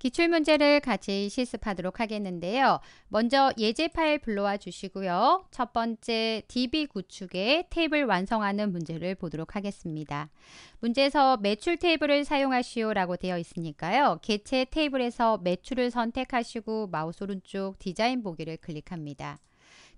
기출문제를 같이 실습하도록 하겠는데요. 먼저 예제 파일 불러와 주시고요. 첫 번째 DB 구축의 테이블 완성하는 문제를 보도록 하겠습니다. 문제에서 매출 테이블을 사용하시오 라고 되어 있으니까요. 개체 테이블에서 매출을 선택하시고 마우스 오른쪽 디자인 보기를 클릭합니다.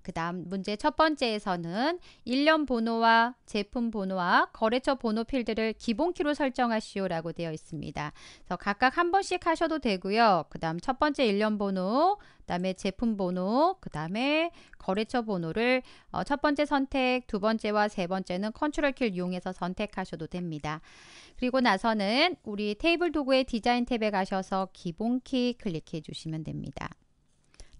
그 다음 문제 첫 번째에서는 일련 번호와 제품 번호와 거래처 번호 필드를 기본키로 설정하시오 라고 되어 있습니다. 그래서 각각 한 번씩 하셔도 되고요. 그 다음 첫 번째 일련 번호, 그 다음에 제품 번호, 그 다음에 거래처 번호를 어, 첫 번째 선택, 두 번째와 세 번째는 컨트롤 키를 이용해서 선택하셔도 됩니다. 그리고 나서는 우리 테이블 도구의 디자인 탭에 가셔서 기본키 클릭해 주시면 됩니다.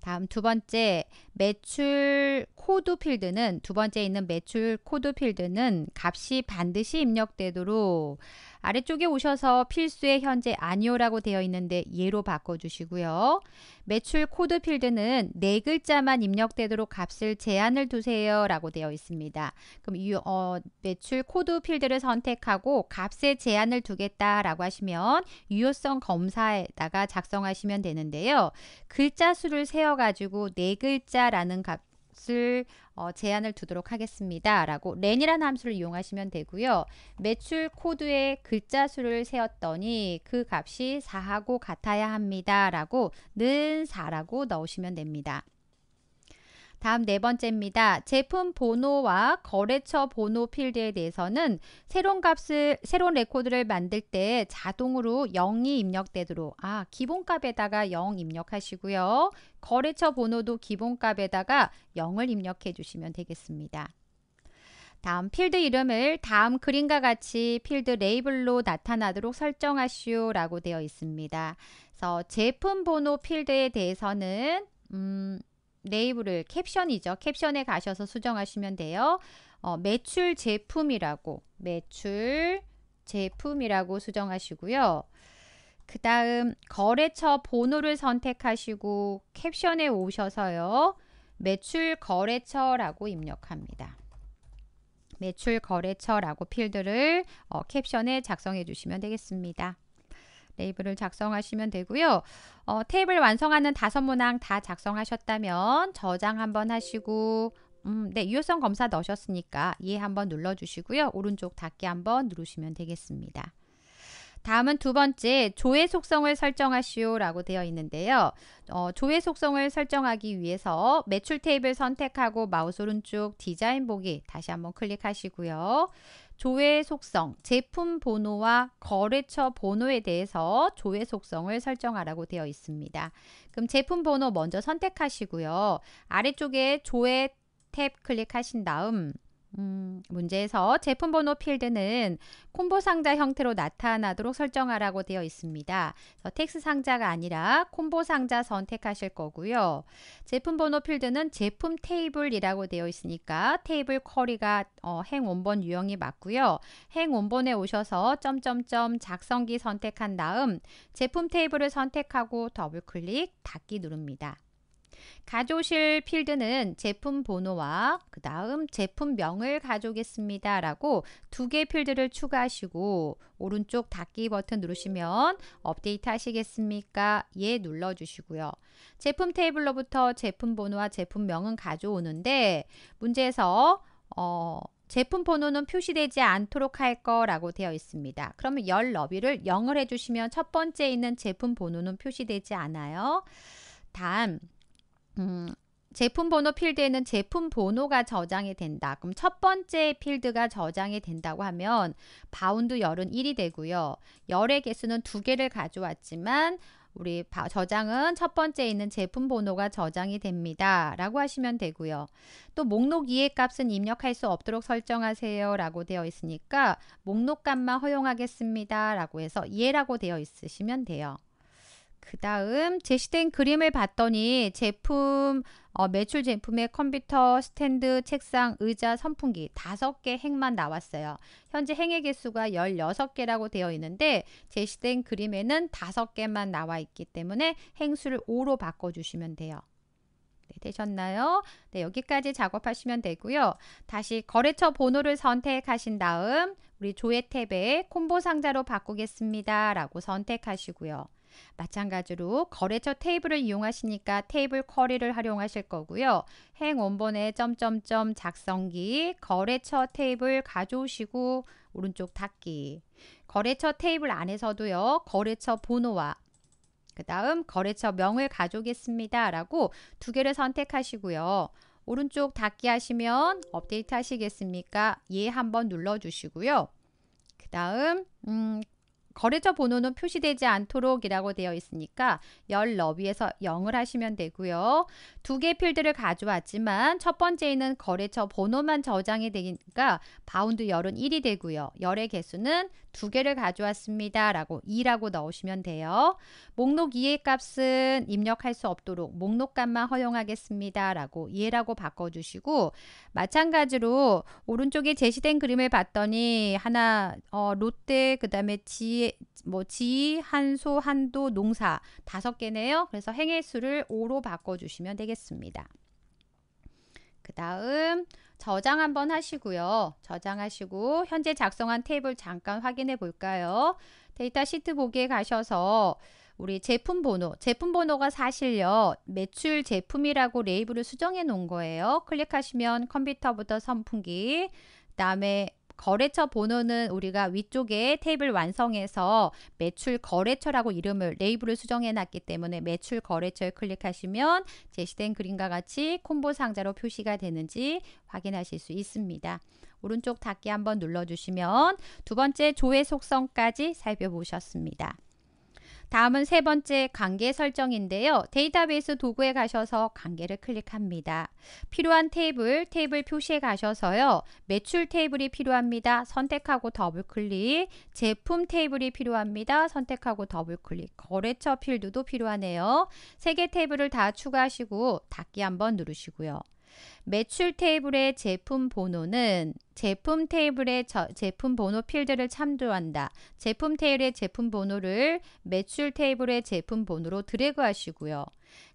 다음 두 번째 매출 코드 필드는 두 번째 있는 매출 코드 필드는 값이 반드시 입력되도록 아래쪽에 오셔서 필수에 현재 아니오라고 되어 있는데 예로 바꿔주시고요. 매출 코드 필드는 네 글자만 입력되도록 값을 제한을 두세요 라고 되어 있습니다. 그럼 이 어, 매출 코드 필드를 선택하고 값에 제한을 두겠다 라고 하시면 유효성 검사에다가 작성하시면 되는데요. 글자 수를 세어 가지고 네 글자라는 값 값을 어, 제한을 두도록 하겠습니다. 라고 l 이라는 함수를 이용하시면 되고요. 매출 코드에 글자 수를 세웠더니그 값이 4하고 같아야 합니다. 라고 는 4라고 넣으시면 됩니다. 다음 네 번째입니다. 제품 번호와 거래처 번호 필드에 대해서는 새로운 값을 새로운 레코드를 만들 때 자동으로 0이 입력되도록 아 기본값에다가 0 입력하시고요. 거래처 번호도 기본값에다가 0을 입력해 주시면 되겠습니다. 다음 필드 이름을 다음 그림과 같이 필드 레이블로 나타나도록 설정하시오 라고 되어 있습니다. 그래서 제품 번호 필드에 대해서는 음, 네이블을 캡션이죠. 캡션에 가셔서 수정하시면 돼요. 어, 매출 제품이라고 매출 제품이라고 수정하시고요. 그 다음 거래처 번호를 선택하시고 캡션에 오셔서요. 매출 거래처라고 입력합니다. 매출 거래처라고 필드를 어, 캡션에 작성해 주시면 되겠습니다. 레이블을 작성하시면 되고요. 어, 테이블 완성하는 다섯 문항 다 작성하셨다면 저장 한번 하시고 음, 네, 유효성 검사 넣으셨으니까 예 한번 눌러주시고요. 오른쪽 닫기 한번 누르시면 되겠습니다. 다음은 두 번째 조회 속성을 설정하시오 라고 되어 있는데요. 어, 조회 속성을 설정하기 위해서 매출 테이블 선택하고 마우스 오른쪽 디자인 보기 다시 한번 클릭하시고요. 조회 속성, 제품 번호와 거래처 번호에 대해서 조회 속성을 설정하라고 되어 있습니다. 그럼 제품 번호 먼저 선택하시고요. 아래쪽에 조회 탭 클릭하신 다음 음, 문제에서 제품 번호 필드는 콤보 상자 형태로 나타나도록 설정하라고 되어 있습니다. 텍스 상자가 아니라 콤보 상자 선택하실 거고요. 제품 번호 필드는 제품 테이블이라고 되어 있으니까 테이블 쿼리가 어, 행 원본 유형이 맞고요. 행 원본에 오셔서 점점점 작성기 선택한 다음 제품 테이블을 선택하고 더블 클릭 닫기 누릅니다. 가져오실 필드는 제품 번호와 그 다음 제품명을 가져오겠습니다. 라고 두 개 필드를 추가하시고 오른쪽 닫기 버튼 누르시면 업데이트 하시겠습니까? 예 눌러주시고요. 제품 테이블로부터 제품 번호와 제품명은 가져오는데 문제에서 어, 제품 번호는 표시되지 않도록 할 거라고 되어 있습니다. 그러면 열 너비를 0을 해주시면 첫 번째 있는 제품 번호는 표시되지 않아요. 다음 음, 제품 번호 필드에는 제품 번호가 저장이 된다. 그럼 첫 번째 필드가 저장이 된다고 하면 바운드 열은 1이 되고요. 열의 개수는 두 개를 가져왔지만 우리 저장은 첫 번째 에 있는 제품 번호가 저장이 됩니다. 라고 하시면 되고요. 또 목록 이해 값은 입력할 수 없도록 설정하세요. 라고 되어 있으니까 목록 값만 허용하겠습니다. 라고 해서 이해라고 되어 있으시면 돼요. 그 다음 제시된 그림을 봤더니 제품 어, 매출 제품의 컴퓨터, 스탠드, 책상, 의자, 선풍기 다섯 개 행만 나왔어요. 현재 행의 개수가 1 6 개라고 되어 있는데 제시된 그림에는 다섯 개만 나와 있기 때문에 행수를 5로 바꿔주시면 돼요. 네, 되셨나요? 네, 여기까지 작업하시면 되고요. 다시 거래처 번호를 선택하신 다음 우리 조회 탭에 콤보 상자로 바꾸겠습니다. 라고 선택하시고요. 마찬가지로 거래처 테이블을 이용하시니까 테이블 쿼리를 활용하실 거고요. 행 원본에 점점점 작성기, 거래처 테이블 가져오시고 오른쪽 닫기. 거래처 테이블 안에서도요. 거래처 번호와 그 다음 거래처 명을 가져오겠습니다. 라고 두 개를 선택하시고요. 오른쪽 닫기 하시면 업데이트 하시겠습니까? 예 한번 눌러주시고요. 그 다음 음, 거래처 번호는 표시되지 않도록 이라고 되어 있으니까 열 너비에서 0을 하시면 되고요. 두개 필드를 가져왔지만 첫 번째에는 거래처 번호만 저장이 되니까 바운드 열은 1이 되고요. 열의 개수는 두 개를 가져왔습니다. 라고 2라고 넣으시면 돼요. 목록 2의 값은 입력할 수 없도록 목록값만 허용하겠습니다. 라고 2라고 바꿔주시고 마찬가지로 오른쪽에 제시된 그림을 봤더니 하나 어, 롯데 그 다음에 지, 뭐 지, 한소, 한도, 농사 다섯 개네요. 그래서 행해수를 5로 바꿔주시면 되겠습니다. 그 다음 저장 한번 하시고요. 저장하시고 현재 작성한 테이블 잠깐 확인해 볼까요? 데이터 시트 보기에 가셔서 우리 제품 번호, 제품 번호가 사실요. 매출 제품이라고 레이블을 수정해 놓은 거예요. 클릭하시면 컴퓨터부터 선풍기, 그다음에 거래처 번호는 우리가 위쪽에 테이블 완성해서 매출 거래처라고 이름을 레이블을 수정해 놨기 때문에 매출 거래처에 클릭하시면 제시된 그림과 같이 콤보 상자로 표시가 되는지 확인하실 수 있습니다. 오른쪽 닫기 한번 눌러주시면 두 번째 조회 속성까지 살펴보셨습니다. 다음은 세 번째 관계 설정인데요. 데이터베이스 도구에 가셔서 관계를 클릭합니다. 필요한 테이블, 테이블 표시에 가셔서요. 매출 테이블이 필요합니다. 선택하고 더블클릭, 제품 테이블이 필요합니다. 선택하고 더블클릭, 거래처 필드도 필요하네요. 세 개 테이블을 다 추가하시고 닫기 한번 누르시고요. 매출 테이블의 제품 번호는 제품 테이블에 저, 제품 번호 필드를 참조한다. 제품 테이블의 제품 번호를 매출 테이블의 제품 번호로 드래그 하시고요.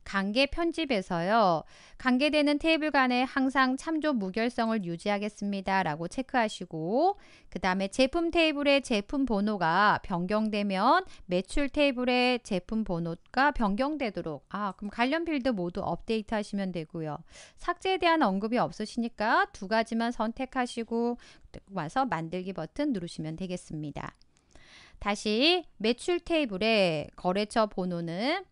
관계 편집에서요. 관계되는 테이블 간에 항상 참조 무결성을 유지하겠습니다. 라고 체크하시고 그 다음에 제품 테이블의 제품 번호가 변경되면 매출 테이블의 제품 번호가 변경되도록 아 그럼 관련 필드 모두 업데이트 하시면 되고요. 삭제에 대한 언급이 없으시니까 두 가지만 선택하시고 하시고 와서 만들기 버튼 누르시면 되겠습니다. 다시 매출 테이블에 거래처 번호는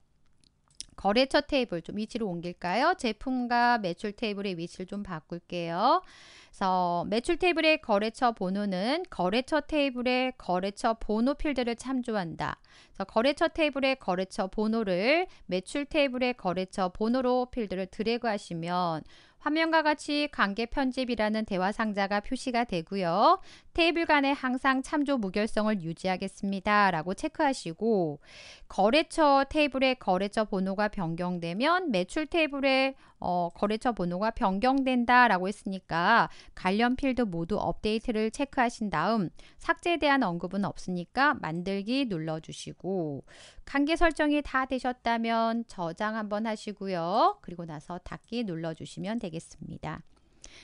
거래처 테이블 좀 위치를 옮길까요? 제품과 매출 테이블의 위치를 좀 바꿀게요. 그래서 매출 테이블의 거래처 번호는 거래처 테이블의 거래처 번호 필드를 참조한다. 그래서 거래처 테이블의 거래처 번호를 매출 테이블의 거래처 번호로 필드를 드래그 하시면 화면과 같이 관계 편집이라는 대화 상자가 표시가 되고요. 테이블 간에 항상 참조 무결성을 유지하겠습니다. 라고 체크하시고 거래처 테이블의 거래처 번호가 변경되면 매출 테이블의 어, 거래처 번호가 변경된다 라고 했으니까 관련 필드 모두 업데이트를 체크하신 다음 삭제에 대한 언급은 없으니까 만들기 눌러주시고 관계 설정이 다 되셨다면 저장 한번 하시고요. 그리고 나서 닫기 눌러주시면 되겠습니다. 되겠습니다.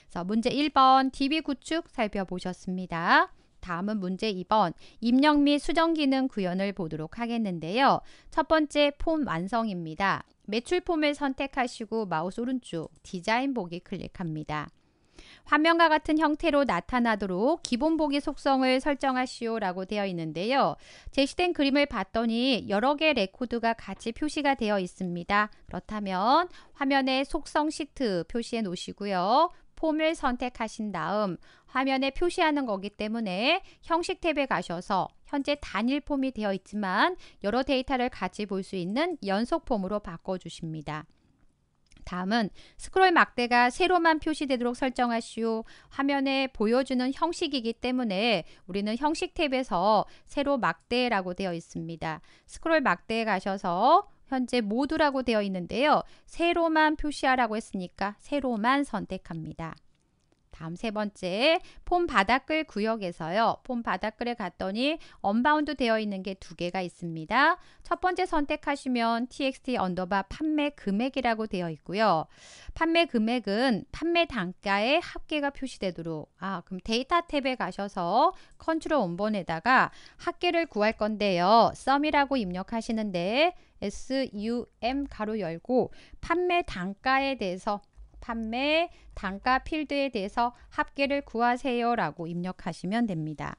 그래서 문제 1번 DB 구축 살펴보셨습니다. 다음은 문제 2번 입력 및 수정 기능 구현을 보도록 하겠는데요. 첫 번째 폼 완성입니다. 매출 폼을 선택하시고 마우스 오른쪽 디자인 보기 클릭합니다. 화면과 같은 형태로 나타나도록 기본 보기 속성을 설정하시오 라고 되어 있는데요. 제시된 그림을 봤더니 여러 개의 레코드가 같이 표시가 되어 있습니다. 그렇다면 화면에 속성 시트 표시해 놓으시고요. 폼을 선택하신 다음 화면에 표시하는 거기 때문에 형식 탭에 가셔서 현재 단일 폼이 되어 있지만 여러 데이터를 같이 볼 수 있는 연속 폼으로 바꿔주십니다. 다음은 스크롤 막대가 세로만 표시되도록 설정하시오. 화면에 보여주는 형식이기 때문에 우리는 형식 탭에서 세로 막대라고 되어 있습니다. 스크롤 막대에 가셔서 현재 모두라고 되어 있는데요. 세로만 표시하라고 했으니까 세로만 선택합니다. 다음 세 번째 폼 바닥글 구역에서요. 폼 바닥글에 갔더니 언바운드 되어 있는 게 두 개가 있습니다. 첫 번째 선택하시면 txt 언더바 판매 금액이라고 되어 있고요. 판매 금액은 판매 단가의 합계가 표시되도록 아 그럼 데이터 탭에 가셔서 컨트롤 원본에다가 합계를 구할 건데요. 썸이라고 입력하시는데 sum 가로 열고 판매 단가에 대해서 판매 단가 필드에 대해서 합계를 구하세요 라고 입력하시면 됩니다.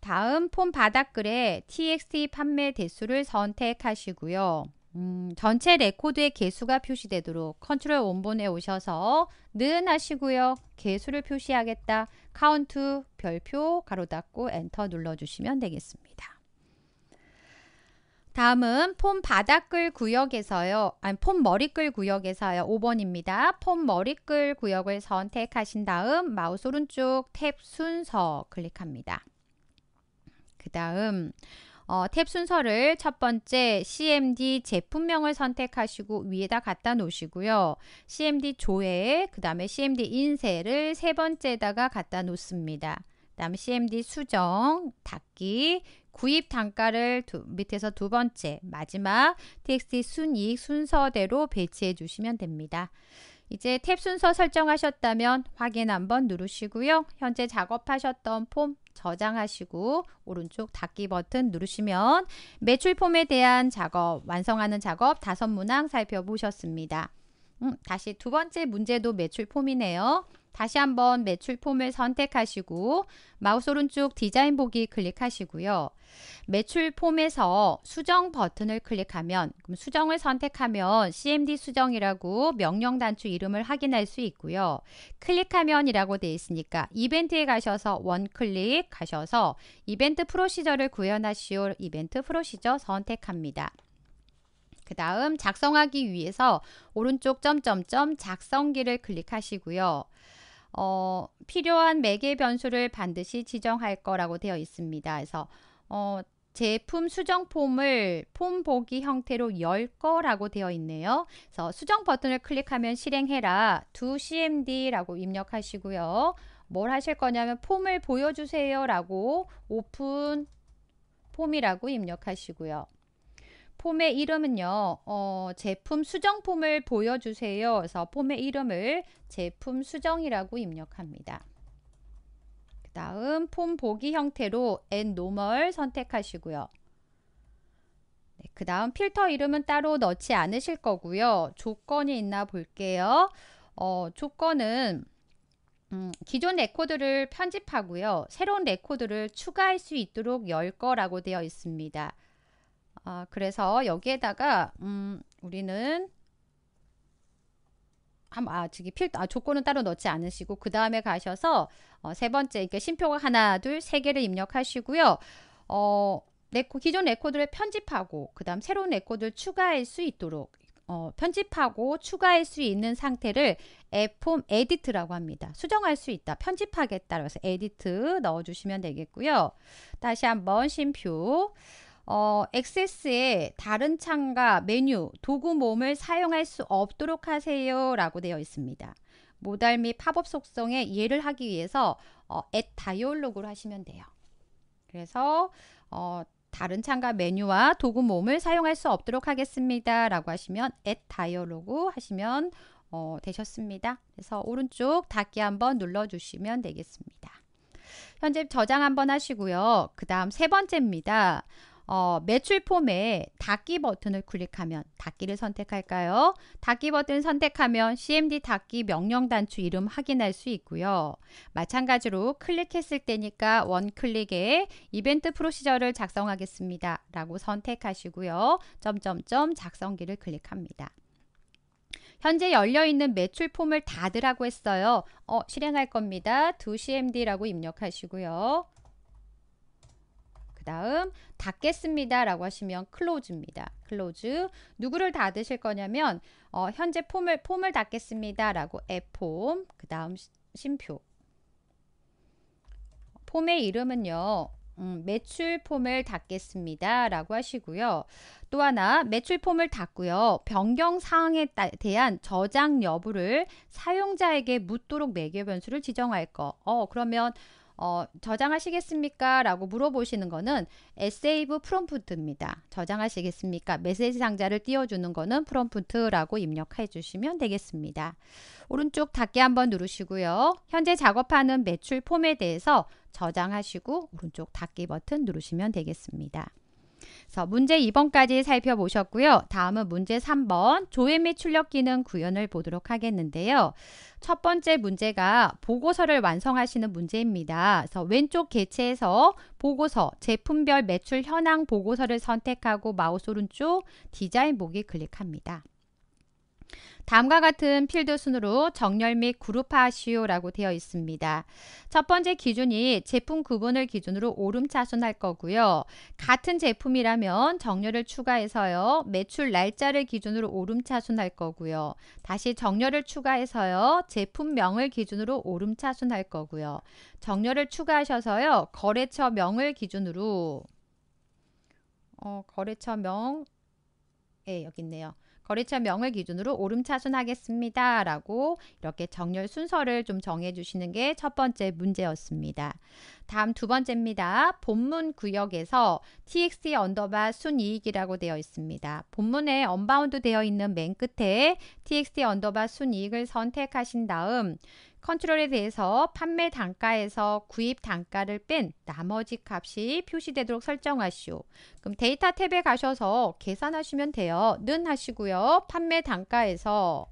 다음 폼 바닥글에 txt 판매 대수를 선택하시고요. 음, 전체 레코드의 개수가 표시되도록 컨트롤 원본에 오셔서 는 하시고요. 개수를 표시하겠다. 카운트 별표 가로 닫고 엔터 눌러주시면 되겠습니다. 다음은 폼 바닥글 구역에서요. 아니 폼 머리글 구역에서요. 5번입니다. 폼 머리글 구역을 선택하신 다음 마우스 오른쪽 탭 순서 클릭합니다. 그 다음 어, 탭 순서를 첫 번째 CMD 제품명을 선택하시고 위에다 갖다 놓으시고요. CMD 조회, 그 다음에 CMD 인쇄를 세 번째에다가 갖다 놓습니다. 다음 CMD 수정, 닫기, 구입 단가를 두, 밑에서 두 번째, 마지막 TXT 순이익 순서대로 배치해 주시면 됩니다. 이제 탭 순서 설정하셨다면 확인 한번 누르시고요. 현재 작업하셨던 폼 저장하시고 오른쪽 닫기 버튼 누르시면 매출 폼에 대한 작업, 완성하는 작업 다섯 문항 살펴보셨습니다. 음, 다시 두 번째 문제도 매출 폼이네요. 다시 한번 매출 폼을 선택하시고 마우스 오른쪽 디자인 보기 클릭하시고요. 매출 폼에서 수정 버튼을 클릭하면 그럼 수정을 선택하면 CMD 수정이라고 명령 단추 이름을 확인할 수 있고요. 클릭하면이라고 되어 있으니까 이벤트에 가셔서 원클릭 가셔서 이벤트 프로시저를 구현하시오 이벤트 프로시저 선택합니다. 그 다음 작성하기 위해서 오른쪽 점점점 작성기를 클릭하시고요. 어, 필요한 매개 변수를 반드시 지정할 거라고 되어 있습니다. 그래서 어, 제품 수정 폼을 폼 보기 형태로 열 거라고 되어 있네요. 그래서 수정 버튼을 클릭하면 실행해라 두 cmd라고 입력하시고요. 뭘 하실 거냐면 폼을 보여주세요 라고 오픈 폼이라고 입력하시고요. 폼의 이름은요. 어, 제품 수정 폼을 보여주세요. 그래서 폼의 이름을 제품 수정이라고 입력합니다. 그 다음 폼 보기 형태로 n 노멀 선택하시고요. 네, 그 다음 필터 이름은 따로 넣지 않으실 거고요. 조건이 있나 볼게요. 어, 조건은 음, 기존 레코드를 편집하고요. 새로운 레코드를 추가할 수 있도록 열 거라고 되어 있습니다. 아, 그래서 여기에다가 음, 우리는 아, 저기 필, 아, 조건은 따로 넣지 않으시고, 그 다음에 가셔서, 어, 세 번째, 이렇게 심표가 하나, 둘, 세 개를 입력하시고요. 어, 레코, 기존 레코드를 편집하고, 그 다음 새로운 레코드를 추가할 수 있도록, 어, 편집하고 추가할 수 있는 상태를 앱폼 에디트라고 합니다. 수정할 수 있다. 편집하겠다. 그래서 에디트 넣어주시면 되겠고요. 다시 한번 심표. 어, 액세스에 다른 창과 메뉴, 도구 몸을 사용할 수 없도록 하세요 라고 되어 있습니다. 모달 및 팝업 속성에 이해를 하기 위해서 어, at 다이얼로그로 하시면 돼요. 그래서 어, 다른 창과 메뉴와 도구 몸을 사용할 수 없도록 하겠습니다. 라고 하시면 at 다이얼로그 하시면 어, 되셨습니다. 그래서 오른쪽 닫기 한번 눌러주시면 되겠습니다. 현재 저장 한번 하시고요. 그 다음 세 번째입니다. 어, 매출 폼에 닫기 버튼을 클릭하면 닫기를 선택할까요? 닫기 버튼 선택하면 CMD 닫기 명령 단추 이름 확인할 수 있고요. 마찬가지로 클릭했을 때니까 원클릭에 이벤트 프로시저를 작성하겠습니다. 라고 선택하시고요. 점점점 작성기를 클릭합니다. 현재 열려있는 매출 폼을 닫으라고 했어요. 어, 실행할 겁니다. 2CMD라고 입력하시고요. 그 다음 닫겠습니다 라고 하시면 close입니다. close 누구를 닫으실 거냐면 어, 현재 폼을 폼을 닫겠습니다 라고 앱폼 그 다음 심표 폼의 이름은요 음, 매출 폼을 닫겠습니다 라고 하시고요 또 하나 매출 폼을 닫고요 변경 사항에 대한 저장 여부를 사용자에게 묻도록 매개 변수를 지정할 거 어, 그러면 어, 저장하시겠습니까? 라고 물어보시는 거는 에세이브 프롬프트입니다. 저장하시겠습니까? 메시지 상자를 띄워주는 거는 프롬프트라고 입력해 주시면 되겠습니다. 오른쪽 닫기 한번 누르시고요. 현재 작업하는 매출 폼에 대해서 저장하시고 오른쪽 닫기 버튼 누르시면 되겠습니다. 그래서 문제 2번까지 살펴보셨고요. 다음은 문제 3번 조회 및 출력 기능 구현을 보도록 하겠는데요. 첫 번째 문제가 보고서를 완성하시는 문제입니다. 그래서 왼쪽 개체에서 보고서, 제품별 매출 현황 보고서를 선택하고 마우스 오른쪽 디자인 보기 클릭합니다. 다음과 같은 필드 순으로 정렬 및 그룹화하시오라고 되어 있습니다. 첫 번째 기준이 제품 구분을 기준으로 오름차순할 거고요. 같은 제품이라면 정렬을 추가해서요. 매출 날짜를 기준으로 오름차순할 거고요. 다시 정렬을 추가해서요. 제품명을 기준으로 오름차순할 거고요. 정렬을 추가하셔서요. 거래처명을 기준으로 어, 거래처명 예, 여기 있네요. 거래처 명을 기준으로 오름차순하겠습니다. 라고 이렇게 정렬 순서를 좀 정해주시는 게 첫 번째 문제였습니다. 다음 두 번째입니다. 본문 구역에서 txt 언더바 순이익이라고 되어 있습니다. 본문에 언바운드 되어 있는 맨 끝에 txt 언더바 순이익을 선택하신 다음 컨트롤에 대해서 판매 단가에서 구입 단가를 뺀 나머지 값이 표시되도록 설정하시오. 그럼 데이터 탭에 가셔서 계산하시면 돼요. 는 하시고요. 판매 단가에서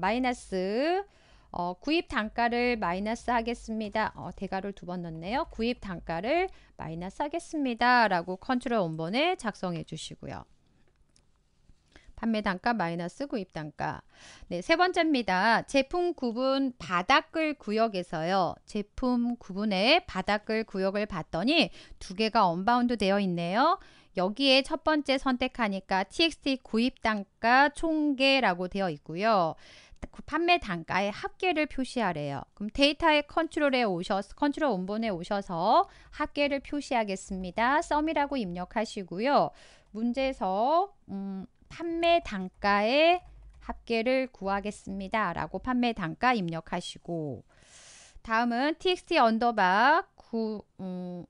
마이너스 어, 구입 단가를 마이너스 하겠습니다. 어, 대가를 두 번 넣네요. 구입 단가를 마이너스 하겠습니다. 라고 컨트롤 원본에 작성해 주시고요. 판매 단가 마이너스 구입 단가. 네, 세 번째입니다. 제품 구분 바닥글 구역에서요. 제품 구분에 바닥글 구역을 봤더니 두 개가 언바운드 되어 있네요. 여기에 첫 번째 선택하니까 TXT 구입 단가 총계라고 되어 있고요. 그 판매 단가의 합계를 표시하래요. 그럼 데이터의 컨트롤에 오셔서 컨트롤 원본에 오셔서 합계를 표시하겠습니다. 썸이라고 입력하시고요. 문제에서 음, 판매 단가의 합계를 구하겠습니다. 라고 판매 단가 입력하시고 다음은 txt 언더바 구 음,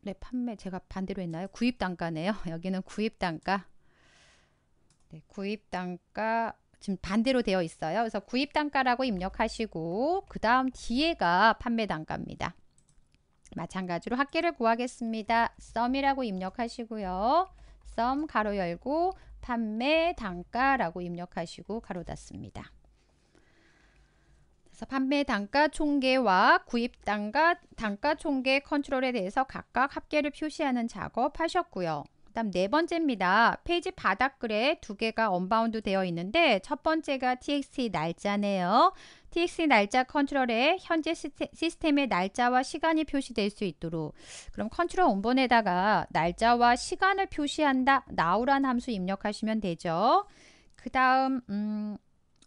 네, 판매 제가 반대로 했나요? 구입 단가네요. 여기는 구입 단가. 네, 구입 단가 지금 반대로 되어 있어요. 그래서 구입 단가라고 입력하시고 그 다음 뒤에가 판매 단가입니다. 마찬가지로 합계를 구하겠습니다. 썸이라고 입력하시고요. 썸 가로 열고 판매 단가라고 입력하시고 가로 닫습니다. 그래서 판매 단가 총계와 구입 단가 단가 총계 컨트롤에 대해서 각각 합계를 표시하는 작업 하셨고요. 그다음 네 번째입니다. 페이지 바닥글에 두 개가 언바운드 되어 있는데 첫 번째가 txt 날짜네요. TX 날짜 컨트롤에 현재 시스템의 날짜와 시간이 표시될 수 있도록 그럼 컨트롤 원본에다가 날짜와 시간을 표시한다 나오란 함수 입력하시면 되죠. 그 다음 음,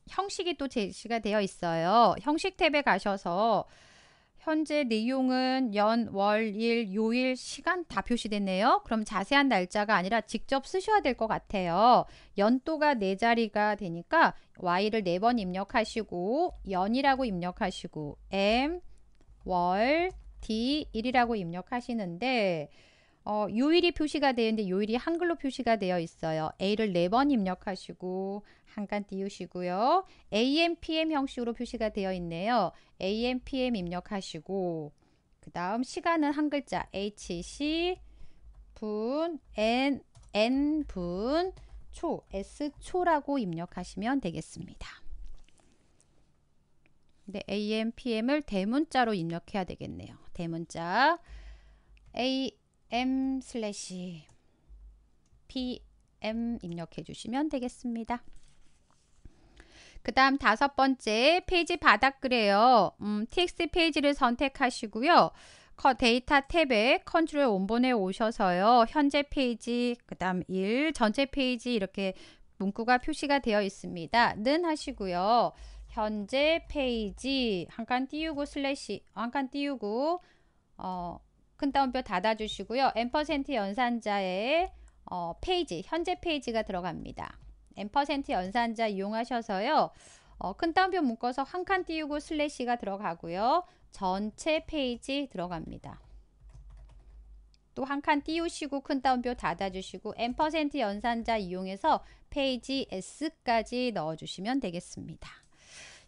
형식이 또 제시가 되어 있어요. 형식 탭에 가셔서 현재 내용은 연, 월, 일, 요일, 시간 다 표시됐네요. 그럼 자세한 날짜가 아니라 직접 쓰셔야 될 것 같아요. 연도가 네 자리가 되니까 y를 네 번 입력하시고 연이라고 입력하시고 m, 월, d, 일이라고 입력하시는데 어, 요일이 표시가 되는데 요일이 한글로 표시가 되어 있어요. a를 네 번 입력하시고 한칸 띄우시고요. AM, PM 형식으로 표시가 되어 있네요. AM, PM 입력하시고 그 다음 시간은 한 글자 HC 분 N N 분 초, S 초라고 입력하시면 되겠습니다. 근 AM, PM을 대문자로 입력해야 되겠네요. 대문자 AM 슬래시 PM 입력해 주시면 되겠습니다. 그 다음 다섯 번째 페이지 바닥글에요. 음, TX t 페이지를 선택하시고요. 데이터 탭에 컨트롤 원본에 오셔서요. 현재 페이지, 그 다음 1, 전체 페이지 이렇게 문구가 표시가 되어 있습니다. 는 하시고요. 현재 페이지 한 칸 띄우고 슬래시 한 칸 띄우고 어, 큰 따옴표 닫아주시고요. n 연산자의 어, 페이지 현재 페이지가 들어갑니다. 엠퍼센트 연산자 이용하셔서요. 어, 큰 따옴표 묶어서 한 칸 띄우고 슬래시가 들어가고요. 전체 페이지 들어갑니다. 또 한 칸 띄우시고 큰 따옴표 닫아주시고 엠 연산자 이용해서 페이지 S까지 넣어주시면 되겠습니다.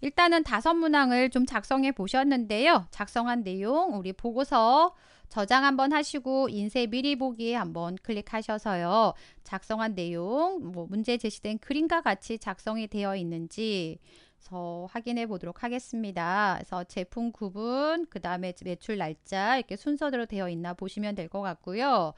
일단은 다섯 문항을 좀 작성해 보셨는데요. 작성한 내용 우리 보고서 저장 한번 하시고 인쇄 미리 보기 한번 클릭하셔서요. 작성한 내용, 뭐 문제 제시된 그림과 같이 작성이 되어 있는지 서 확인해 보도록 하겠습니다. 그래서 제품 구분, 그 다음에 매출 날짜 이렇게 순서대로 되어 있나 보시면 될 것 같고요.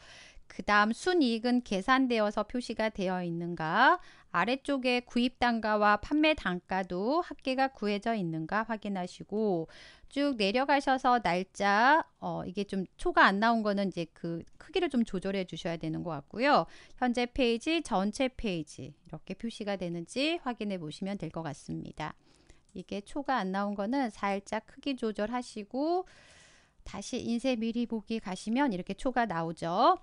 그 다음 순이익은 계산되어서 표시가 되어 있는가 아래쪽에 구입 단가와 판매 단가도 합계가 구해져 있는가 확인하시고 쭉 내려가셔서 날짜 어, 이게 좀 초가 안 나온 거는 이제 그 크기를 좀 조절해 주셔야 되는 것 같고요. 현재 페이지 전체 페이지 이렇게 표시가 되는지 확인해 보시면 될 것 같습니다. 이게 초가 안 나온 거는 살짝 크기 조절하시고 다시 인쇄 미리 보기 가시면 이렇게 초가 나오죠.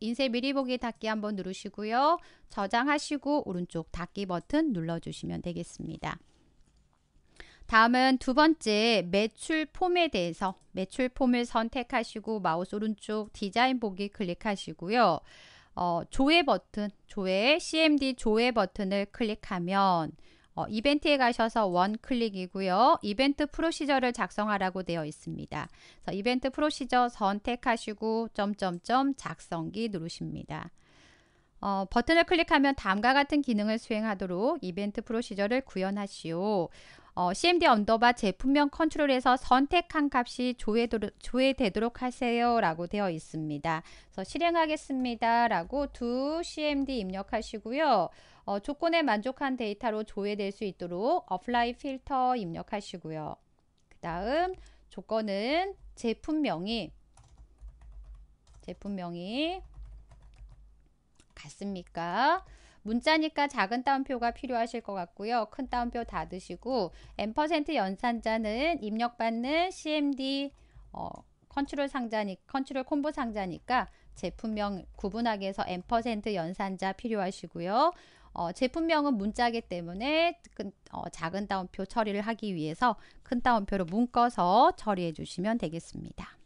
인쇄 미리 보기 닫기 한번 누르시고요. 저장하시고 오른쪽 닫기 버튼 눌러주시면 되겠습니다. 다음은 두 번째 매출 폼에 대해서 매출 폼을 선택하시고 마우스 오른쪽 디자인 보기 클릭하시고요. 어, 조회 버튼, 조회, CMD 조회 버튼을 클릭하면 어, 이벤트에 가셔서 원클릭이고요. 이벤트 프로시저를 작성하라고 되어 있습니다. 그래서 이벤트 프로시저 선택하시고 점점점 작성기 누르십니다. 어, 버튼을 클릭하면 다음과 같은 기능을 수행하도록 이벤트 프로시저를 구현하시오. 어, CMD 언더바 제품명 컨트롤에서 선택한 값이 조회도 조회되도록 하세요 라고 되어 있습니다. 그래서 실행하겠습니다 라고 두 CMD 입력하시고요. 어, 조건에 만족한 데이터로 조회될 수 있도록 어플라이 필터 입력하시고요. 그 다음 조건은 제품명이 제품명이 같습니까? 문자니까 작은 따옴표가 필요하실 것 같고요. 큰 따옴표 닫으시고 n% 연산자는 입력받는 CMD 어, 컨트롤 상자니 컨트롤 콤보 상자니까 제품명 구분하기 위해서 n% 연산자 필요하시고요. 어, 제품명은 문자기 때문에 큰, 어, 작은 따옴표 처리를 하기 위해서 큰 따옴표로 묶어서 처리해 주시면 되겠습니다.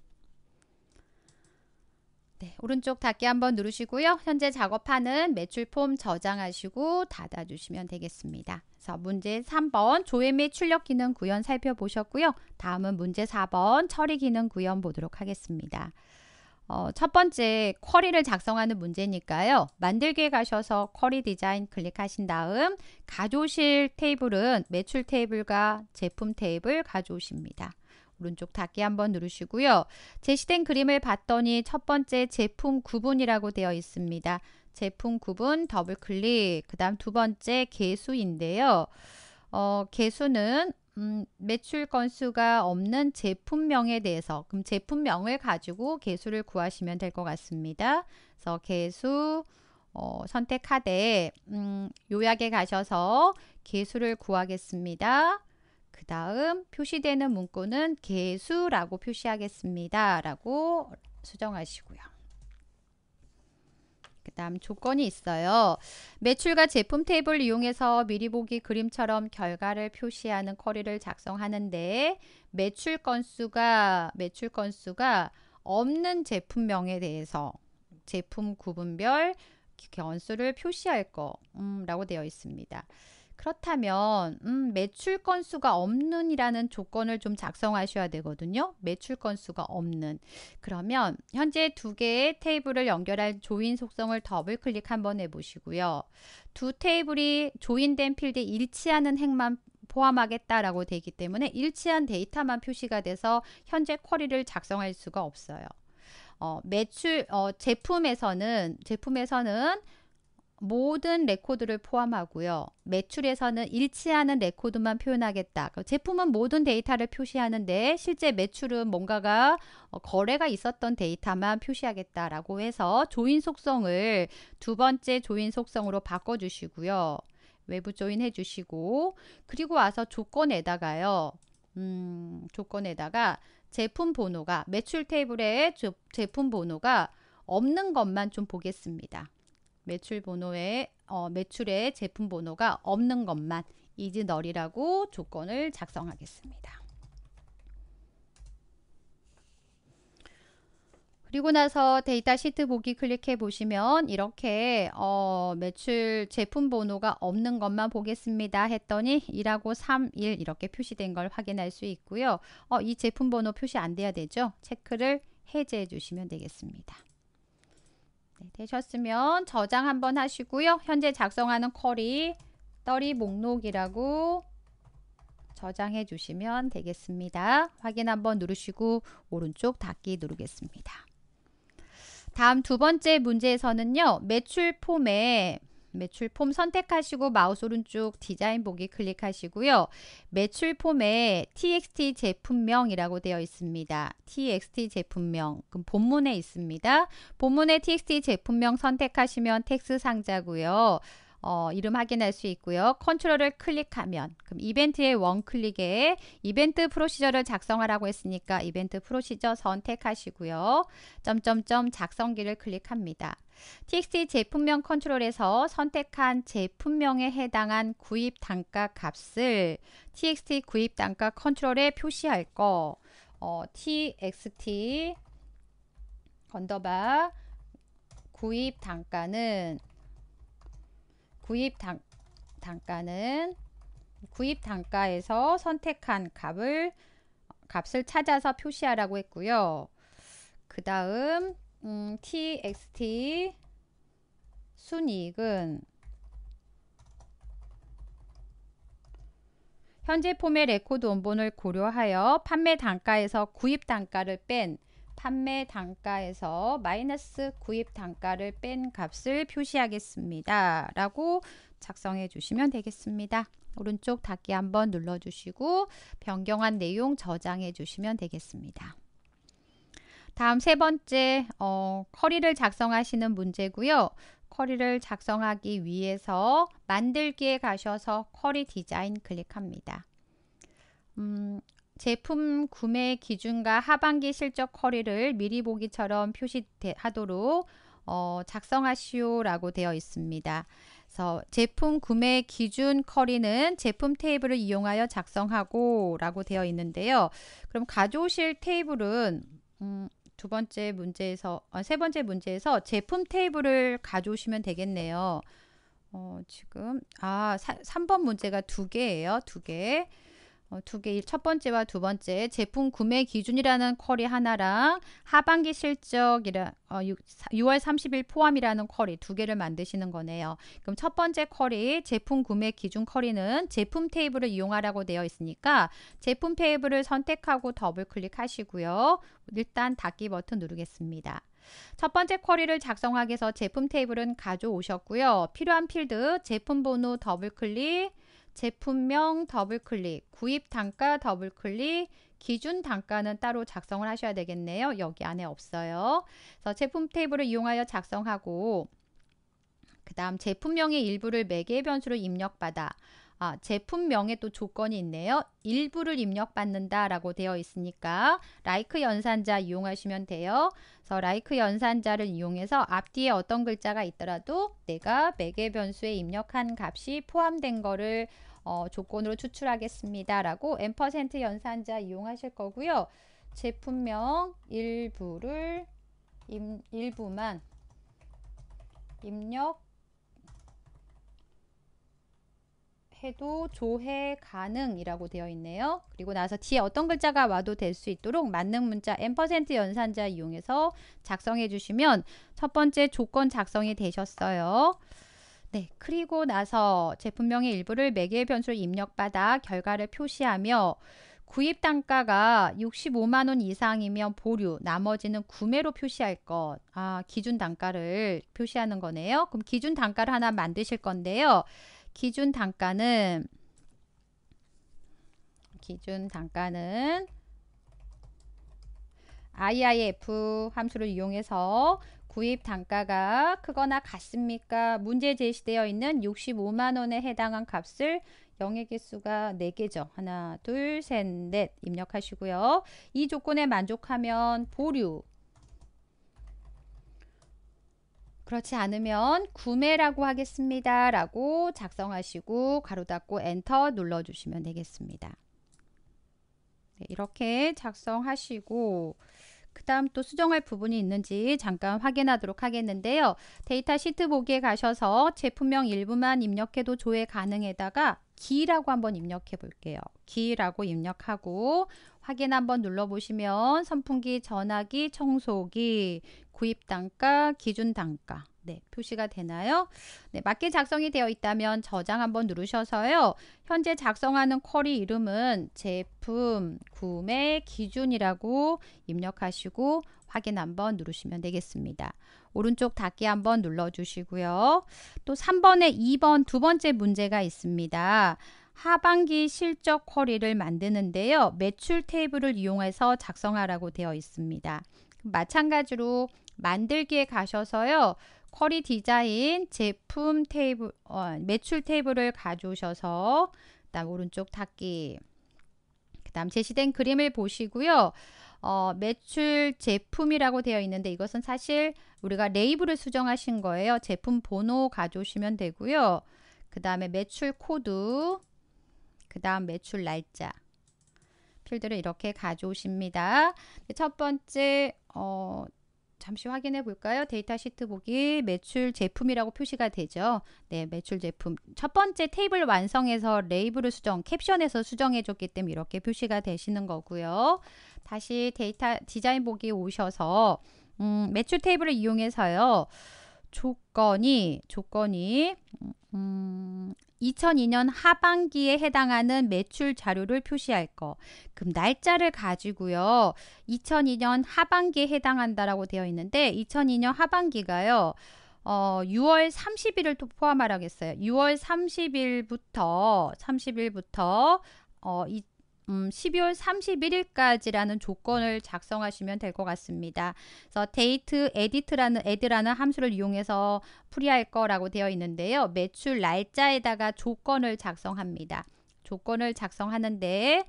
네, 오른쪽 닫기 한번 누르시고요. 현재 작업하는 매출 폼 저장하시고 닫아주시면 되겠습니다. 그래서 문제 3번 조회 및 출력 기능 구현 살펴보셨고요. 다음은 문제 4번 처리 기능 구현 보도록 하겠습니다. 어, 첫 번째 쿼리를 작성하는 문제니까요. 만들기에 가셔서 쿼리 디자인 클릭하신 다음 가져오실 테이블은 매출 테이블과 제품 테이블 가져오십니다. 오른쪽 닫기 한번 누르시고요. 제시된 그림을 봤더니 첫 번째 제품 구분이라고 되어 있습니다. 제품 구분 더블 클릭, 그 다음 두 번째 개수인데요. 어, 개수는 음, 매출 건수가 없는 제품명에 대해서 그럼 제품명을 가지고 개수를 구하시면 될 것 같습니다. 그래서 개수 어, 선택하되 음, 요약에 가셔서 개수를 구하겠습니다. 그 다음 표시되는 문구는 개수라고 표시하겠습니다. 라고 수정하시고요. 그 다음 조건이 있어요. 매출과 제품 테이블 이용해서 미리 보기 그림처럼 결과를 표시하는 쿼리를 작성하는데 매출 건수가 매출 건수가 없는 제품명에 대해서 제품 구분별 건수를 표시할 거라고 되어 있습니다. 그렇다면 음, 매출 건수가 없는 이라는 조건을 좀 작성하셔야 되거든요. 매출 건수가 없는. 그러면 현재 두 개의 테이블을 연결할 조인 속성을 더블 클릭 한번 해보시고요. 두 테이블이 조인된 필드에 일치하는 행만 포함하겠다라고 되기 때문에 일치한 데이터만 표시가 돼서 현재 쿼리를 작성할 수가 없어요. 어, 매출 어, 제품에서는 제품에서는 모든 레코드를 포함하고요. 매출에서는 일치하는 레코드만 표현하겠다. 제품은 모든 데이터를 표시하는데 실제 매출은 뭔가가 어, 거래가 있었던 데이터만 표시하겠다라고 해서 조인 속성을 두 번째 조인 속성으로 바꿔주시고요. 외부 조인 해주시고 그리고 와서 조건에다가요. 음, 조건에다가 제품 번호가 매출 테이블에 제품 번호가 없는 것만 좀 보겠습니다. 매출 번호에 어, 매출에 제품 번호가 없는 것만 이즈널이라고 조건을 작성하겠습니다. 그리고 나서 데이터 시트 보기 클릭해 보시면 이렇게 어, 매출 제품 번호가 없는 것만 보겠습니다 했더니 2라고 31 이렇게 표시된 걸 확인할 수 있고요. 어, 이 제품 번호 표시 안 돼야 되죠. 체크를 해제해 주시면 되겠습니다. 네, 되셨으면 저장 한번 하시고요. 현재 작성하는 쿼리 떨이 목록이라고 저장해 주시면 되겠습니다. 확인 한번 누르시고 오른쪽 닫기 누르겠습니다. 다음 두 번째 문제에서는요. 매출 폼에 매출 폼 선택하시고 마우스 오른쪽 디자인 보기 클릭하시고요. 매출 폼에 TXT 제품명이라고 되어 있습니다. TXT 제품명. 그럼 본문에 있습니다. 본문에 TXT 제품명 선택하시면 텍스 상자고요. 어, 이름 확인할 수 있고요. 컨트롤을 클릭하면 그럼 이벤트의 원클릭에 이벤트 프로시저를 작성하라고 했으니까 이벤트 프로시저 선택하시고요. 점점점 작성기를 클릭합니다. txt 제품명 컨트롤에서 선택한 제품명에 해당한 구입 단가 값을 txt 구입 단가 컨트롤에 표시할 거 어, txt 건더바 구입 단가는 구입 단, 단가는 구입 단가에서 선택한 값을 값을 찾아서 표시하라고 했고요. 그 다음 음, txt 순이익은 현재 폼의 레코드 원본을 고려하여 판매 단가에서 구입 단가를 뺀 판매 단가에서 마이너스 구입 단가를 뺀 값을 표시하겠습니다. 라고 작성해 주시면 되겠습니다. 오른쪽 닫기 한번 눌러주시고 변경한 내용 저장해 주시면 되겠습니다. 다음 세 번째 어, 커리를 작성하시는 문제고요. 커리를 작성하기 위해서 만들기에 가셔서 커리 디자인 클릭합니다. 음, 제품 구매 기준과 하반기 실적 커리를 미리 보기처럼 표시하도록 어, 작성하시오라고 되어 있습니다. 그래서 제품 구매 기준 커리는 제품 테이블을 이용하여 작성하고 라고 되어 있는데요. 그럼 가져오실 테이블은 음, 두 번째 문제에서 아, 세 번째 문제에서 제품 테이블을 가져오시면 되겠네요. 어, 지금 아 사, 3번 문제가 두 개예요. 두 개. 2개. 어, 두 개, 첫 번째와 두 번째 제품 구매 기준이라는 쿼리 하나랑 하반기 실적이라 어, 6, 6월 30일 포함이라는 쿼리 두 개를 만드시는 거네요. 그럼 첫 번째 쿼리 제품 구매 기준 쿼리는 제품 테이블을 이용하라고 되어 있으니까 제품 테이블을 선택하고 더블 클릭하시고요. 일단 닫기 버튼 누르겠습니다. 첫 번째 쿼리를 작성하기 위해서 제품 테이블은 가져오셨고요. 필요한 필드 제품 번호 더블 클릭 제품명 더블클릭, 구입 단가 더블클릭, 기준 단가는 따로 작성을 하셔야 되겠네요. 여기 안에 없어요. 그래서 제품 테이블을 이용하여 작성하고 그 다음 제품명의 일부를 매개 변수로 입력받아 아, 제품명에 또 조건이 있네요. 일부를 입력받는다라고 되어 있으니까 라이크 like 연산자 이용하시면 돼요. 그래서 라이크 like 연산자를 이용해서 앞뒤에 어떤 글자가 있더라도 내가 매개 변수에 입력한 값이 포함된 거를 어, 조건으로 추출하겠습니다라고 n% 연산자 이용하실 거고요. 제품명 일부를 임, 일부만 입력 해도 조회 가능이라고 되어 있네요. 그리고 나서 뒤에 어떤 글자가 와도 될 수 있도록 만능 문자 n% 연산자 이용해서 작성해 주시면 첫 번째 조건 작성이 되셨어요. 네, 그리고 나서 제품명의 일부를 매개 변수를 입력받아 결과를 표시하며 구입 단가가 65만 원 이상이면 보류, 나머지는 구매로 표시할 것. 아, 기준 단가를 표시하는 거네요. 그럼 기준 단가를 하나 만드실 건데요. 기준 단가는 기준 단가는 IIF 함수를 이용해서 구입 단가가 크거나 같습니까? 문제 제시되어 있는 65만 원에 해당한 값을 영의 개수가 4개죠. 하나, 둘, 셋, 넷 입력하시고요. 이 조건에 만족하면 보류 그렇지 않으면 구매라고 하겠습니다. 라고 작성하시고 가로 닫고 엔터 눌러주시면 되겠습니다. 네, 이렇게 작성하시고 그 다음 또 수정할 부분이 있는지 잠깐 확인하도록 하겠는데요. 데이터 시트 보기에 가셔서 제품명 일부만 입력해도 조회 가능에다가 기라고 한번 입력해 볼게요. 기라고 입력하고 확인 한번 눌러보시면 선풍기, 전화기, 청소기 구입 단가, 기준 단가 네, 표시가 되나요? 네, 맞게 작성이 되어 있다면 저장 한번 누르셔서요. 현재 작성하는 쿼리 이름은 제품 구매 기준이라고 입력하시고 확인 한번 누르시면 되겠습니다. 오른쪽 닫기 한번 눌러주시고요. 또 3번에 2번 두 번째 문제가 있습니다. 하반기 실적 쿼리를 만드는데요. 매출 테이블을 이용해서 작성하라고 되어 있습니다. 마찬가지로 만들기에 가셔서요. 커리 디자인 제품 테이블 어, 매출 테이블을 가져오셔서 그다음 오른쪽 닫기 그다음 제시된 그림을 보시고요. 어, 매출 제품이라고 되어 있는데 이것은 사실 우리가 레이블을 수정하신 거예요. 제품 번호 가져오시면 되고요. 그 다음에 매출 코드, 그 다음 매출 날짜 필드를 이렇게 가져오십니다. 네, 첫 번째 어, 잠시 확인해 볼까요? 데이터 시트 보기 매출 제품이라고 표시가 되죠. 네, 매출 제품. 첫 번째 테이블 완성해서 레이블을 수정, 캡션에서 수정해 줬기 때문에 이렇게 표시가 되시는 거고요. 다시 데이터 디자인 보기 오셔서 음, 매출 테이블을 이용해서요. 조건이 조건이 음, 2002년 하반기에 해당하는 매출 자료를 표시할 거. 그럼 날짜를 가지고요. 2002년 하반기에 해당한다라고 되어 있는데 2002년 하반기가요. 어, 6월 30일을 또 포함하라고 했어요. 6월 30일부터 30일부터 어, 이, 음, 12월 31일까지라는 조건을 작성하시면 될 것 같습니다. 그래서 데이트 에디트라는 에드라는 함수를 이용해서 풀이할 거라고 되어 있는데요. 매출 날짜에다가 조건을 작성합니다. 조건을 작성하는데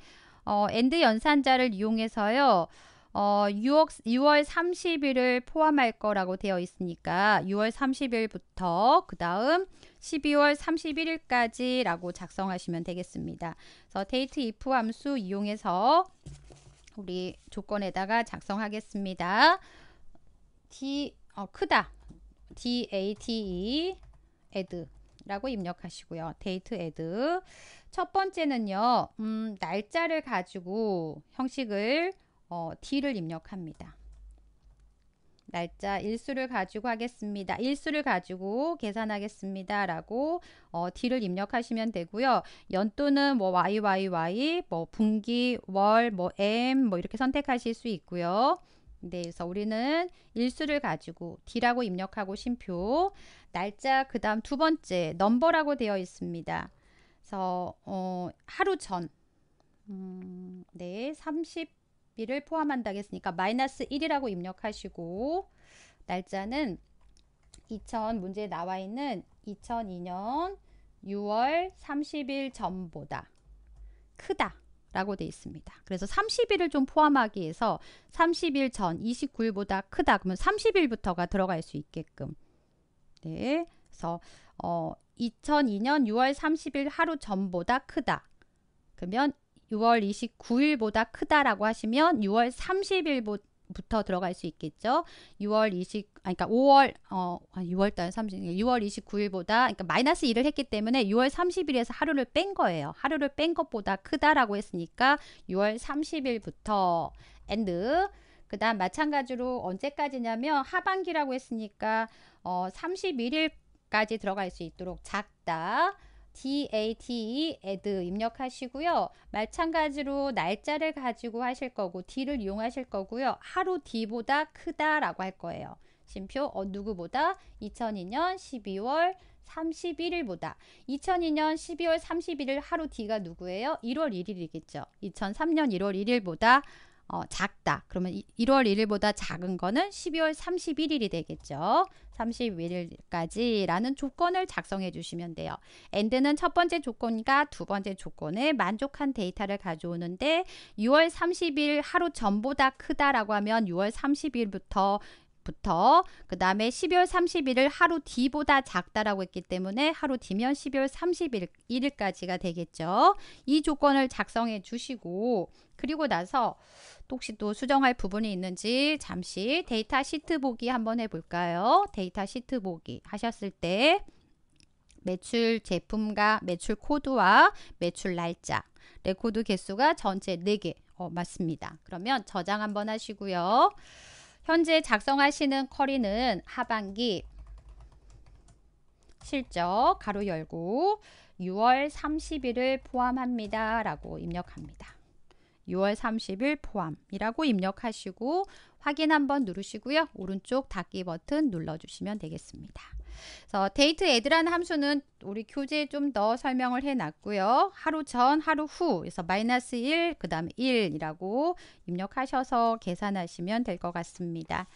어, 엔드 연산자를 이용해서요. 어, 6월, 6월 30일을 포함할 거라고 되어 있으니까 6월 30일부터 그 다음 12월 31일까지라고 작성하시면 되겠습니다. 그래서 데이트 if 함수 이용해서 우리 조건에다가 작성하겠습니다. D 어, 크다 D A T E add 라고 입력하시고요. 데이트 add 첫 번째는요. 음, 날짜를 가지고 형식을 어, D를 입력합니다. 날짜 일수를 가지고 하겠습니다. 일수를 가지고 계산하겠습니다. 라고 어, D를 입력하시면 되고요. 연도는 뭐 YYY, 뭐 분기, 월, 뭐 M 뭐 이렇게 선택하실 수 있고요. 네, 그래서 우리는 일수를 가지고 D라고 입력하고 심표 날짜 그 다음 두 번째 넘버라고 되어 있습니다. 그래서 어, 하루 전 음, 네, 30 비를 포함한다 했으니까 마이너스 1이라고 입력하시고 날짜는 2000 문제에 나와 있는 2002년 6월 30일 전보다 크다 라고 돼 있습니다. 그래서 30일을 좀 포함하기 위해서 30일 전 29일보다 크다 그러면 30일부터가 들어갈 수 있게끔 네. 그래서 어 2002년 6월 30일 하루 전보다 크다. 그러면 6월 29일보다 크다라고 하시면 6월 30일부터 들어갈 수 있겠죠. 6월 20, 아니, 그러니까 5월, 어, 6월달 30, 6월 29일보다, 그러니까 마이너스 1을 했기 때문에 6월 30일에서 하루를 뺀 거예요. 하루를 뺀 것보다 크다라고 했으니까 6월 30일부터 엔드. 그 다음 마찬가지로 언제까지냐면 하반기라고 했으니까 어, 31일까지 들어갈 수 있도록 작다. DATE add 입력하시고요. 마찬가지로 날짜를 가지고 하실 거고 D를 이용하실 거고요. 하루 D보다 크다라고 할 거예요. 심표 어, 누구보다 2002년 12월 31일보다 2002년 12월 31일 하루 D가 누구예요? 1월 1일이겠죠. 2003년 1월 1일보다 어, 작다. 그러면 1월 1일보다 작은 거는 12월 31일이 되겠죠. 31일까지라는 조건을 작성해 주시면 돼요. AND는 첫 번째 조건과 두 번째 조건에 만족한 데이터를 가져오는데 6월 30일 하루 전보다 크다라고 하면 6월 30일부터 부터 그 다음에 12월 3 1일 하루 뒤보다 작다라고 했기 때문에 하루 뒤면 12월 31일까지가 되겠죠. 이 조건을 작성해 주시고 그리고 나서 또 혹시 또 수정할 부분이 있는지 잠시 데이터 시트 보기 한번 해볼까요? 데이터 시트 보기 하셨을 때 매출 제품과 매출 코드와 매출 날짜 레코드 개수가 전체 4개 어, 맞습니다. 그러면 저장 한번 하시고요. 현재 작성하시는 커리는 하반기 실적 가로 열고 6월 30일을 포함합니다. 라고 입력합니다. 6월 30일 포함이라고 입력하시고 확인 한번 누르시고요. 오른쪽 닫기 버튼 눌러주시면 되겠습니다. 그래서 데이트 애드라는 함수는 우리 교재에 좀 더 설명을 해놨고요. 하루 전, 하루 후, 그래서 마이너스 1, 그 다음에 1이라고 입력하셔서 계산하시면 될 것 같습니다.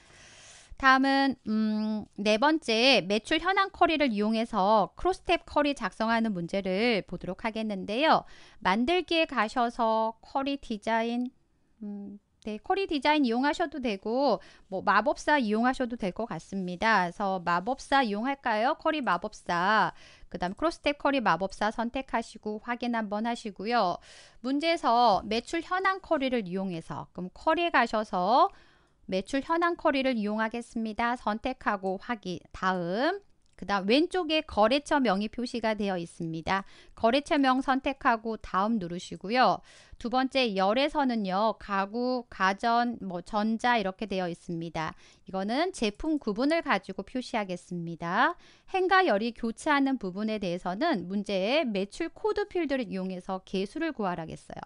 다음은 음, 네 번째 매출 현황 커리를 이용해서 크로스탭 커리 작성하는 문제를 보도록 하겠는데요. 만들기에 가셔서 커리 디자인 음, 네, 커리 디자인 이용하셔도 되고 뭐 마법사 이용하셔도 될 것 같습니다. 그래서 마법사 이용할까요? 커리 마법사. 그 다음 크로스텝 커리 마법사 선택하시고 확인 한번 하시고요. 문제에서 매출 현황 커리를 이용해서 그럼 커리에 가셔서 매출 현황 커리를 이용하겠습니다. 선택하고 확인 다음 그 다음 왼쪽에 거래처명이 표시가 되어 있습니다. 거래처명 선택하고 다음 누르시고요. 두 번째 열에서는요. 가구, 가전, 뭐 전자 이렇게 되어 있습니다. 이거는 제품 구분을 가지고 표시하겠습니다. 행과 열이 교차하는 부분에 대해서는 문제의 매출 코드 필드를 이용해서 개수를 구하라겠어요.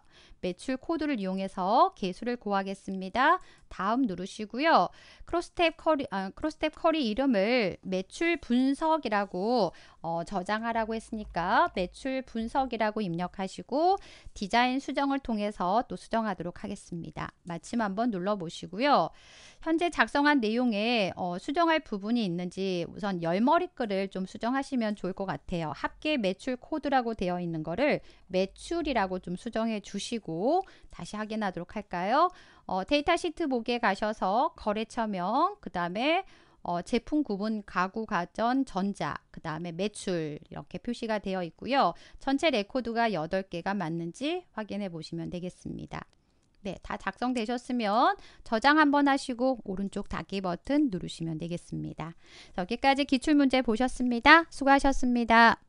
매출 코드를 이용해서 개수를 구하겠습니다. 다음 누르시고요. 크로스탭 커리, 아, 크로스탭 커리 이름을 매출 분석이라고 어, 저장하라고 했으니까 매출 분석이라고 입력하시고 디자인 수정을 통해서 또 수정하도록 하겠습니다. 마침 한번 눌러보시고요. 현재 작성한 내용에 어, 수정할 부분이 있는지 우선 열머리 글을 좀 수정하시면 좋을 것 같아요. 합계 매출 코드라고 되어 있는 거를 매출이라고 좀 수정해 주시고 다시 확인하도록 할까요? 어, 데이터 시트 보기에 가셔서 거래처명 그 다음에 어, 제품 구분 가구 가전 전자 그 다음에 매출 이렇게 표시가 되어 있고요. 전체 레코드가 8개가 맞는지 확인해 보시면 되겠습니다. 네, 다 작성되셨으면 저장 한번 하시고 오른쪽 닫기 버튼 누르시면 되겠습니다. 여기까지 기출문제 보셨습니다. 수고하셨습니다.